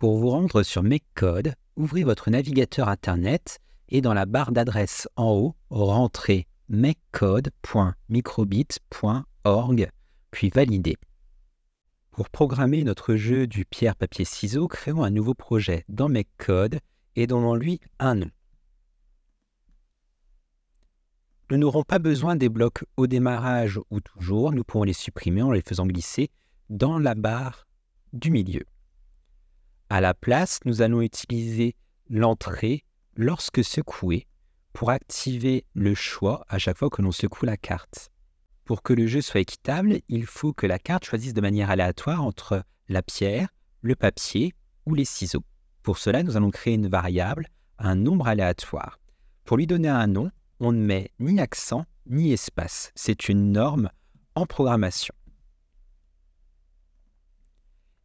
Pour vous rendre sur MakeCode, ouvrez votre navigateur Internet et dans la barre d'adresse en haut, rentrez makecode.microbit.org, puis validez. Pour programmer notre jeu du pierre-papier-ciseau, créons un nouveau projet dans MakeCode et donnons lui un nom. Nous n'aurons pas besoin des blocs au démarrage ou toujours, nous pourrons les supprimer en les faisant glisser dans la barre du milieu. À la place, nous allons utiliser l'entrée lorsque secouée pour activer le choix à chaque fois que l'on secoue la carte. Pour que le jeu soit équitable, il faut que la carte choisisse de manière aléatoire entre la pierre, le papier ou les ciseaux. Pour cela, nous allons créer une variable, un nombre aléatoire. Pour lui donner un nom, on ne met ni accent ni espace. C'est une norme en programmation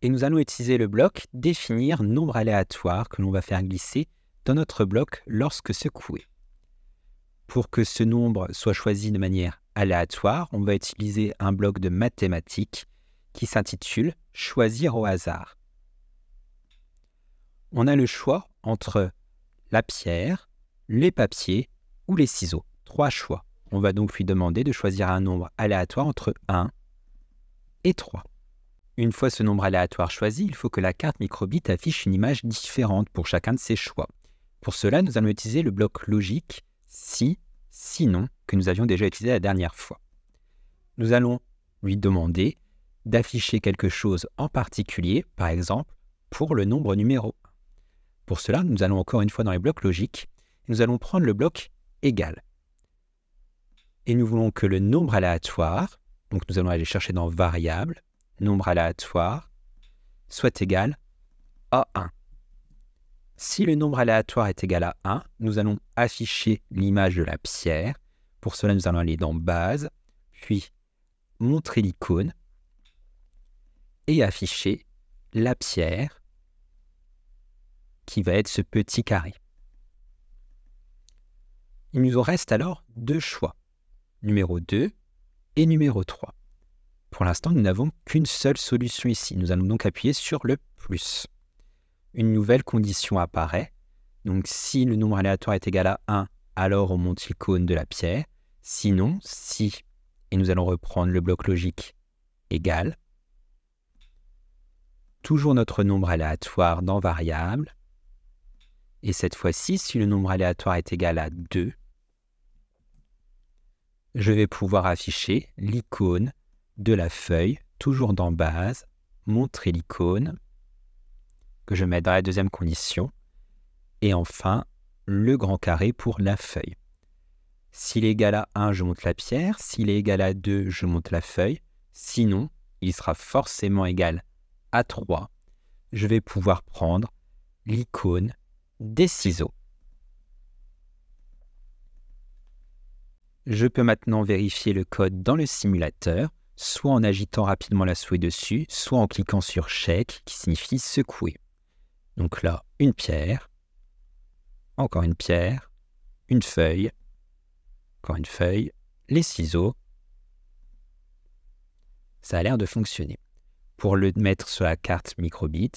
et nous allons utiliser le bloc définir nombre aléatoire que l'on va faire glisser dans notre bloc lorsque secoué. Pour que ce nombre soit choisi de manière aléatoire, on va utiliser un bloc de mathématiques qui s'intitule Choisir au hasard. On a le choix entre la pierre, les papiers ou les ciseaux. Trois choix. On va donc lui demander de choisir un nombre aléatoire entre 1 et 3. Une fois ce nombre aléatoire choisi, il faut que la carte microbit affiche une image différente pour chacun de ses choix. Pour cela, nous allons utiliser le bloc logique si, sinon que nous avions déjà utilisé la dernière fois. Nous allons lui demander d'afficher quelque chose en particulier, par exemple pour le nombre numéro Pour cela, nous allons encore une fois dans les blocs logiques, et nous allons prendre le bloc égal. Et nous voulons que le nombre aléatoire, donc nous allons aller chercher dans variable, nombre aléatoire, soit égal à 1. Si le nombre aléatoire est égal à 1, nous allons afficher l'image de la pierre. Pour cela, nous allons aller dans Base, puis Montrer l'icône et afficher la pierre qui va être ce petit carré. Il nous en reste alors deux choix, numéro 2 et numéro 3. Pour l'instant, nous n'avons qu'une seule solution ici. Nous allons donc appuyer sur le plus. Une nouvelle condition apparaît. Donc si le nombre aléatoire est égal à 1, alors on monte l'icône de la pierre. Sinon, si, et nous allons reprendre le bloc logique égal. Toujours notre nombre aléatoire dans variable. Et cette fois-ci, si le nombre aléatoire est égal à 2, je vais pouvoir afficher l'icône de la feuille, toujours dans base, montrer l'icône que je mets dans la deuxième condition. Et enfin, le grand carré pour la feuille. S'il est égal à 1, je monte la pierre. S'il est égal à 2, je monte la feuille. Sinon, il sera forcément égal à 3. Je vais pouvoir prendre l'icône des ciseaux. Je peux maintenant vérifier le code dans le simulateur soit en agitant rapidement la souris dessus, soit en cliquant sur Shake, qui signifie secouer. Donc là, une pierre, encore une pierre, une feuille, encore une feuille, les ciseaux. Ça a l'air de fonctionner. Pour le mettre sur la carte microbit,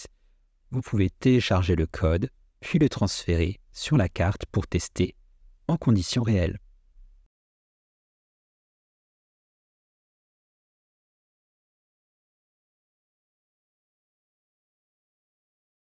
vous pouvez télécharger le code, puis le transférer sur la carte pour tester en conditions réelles.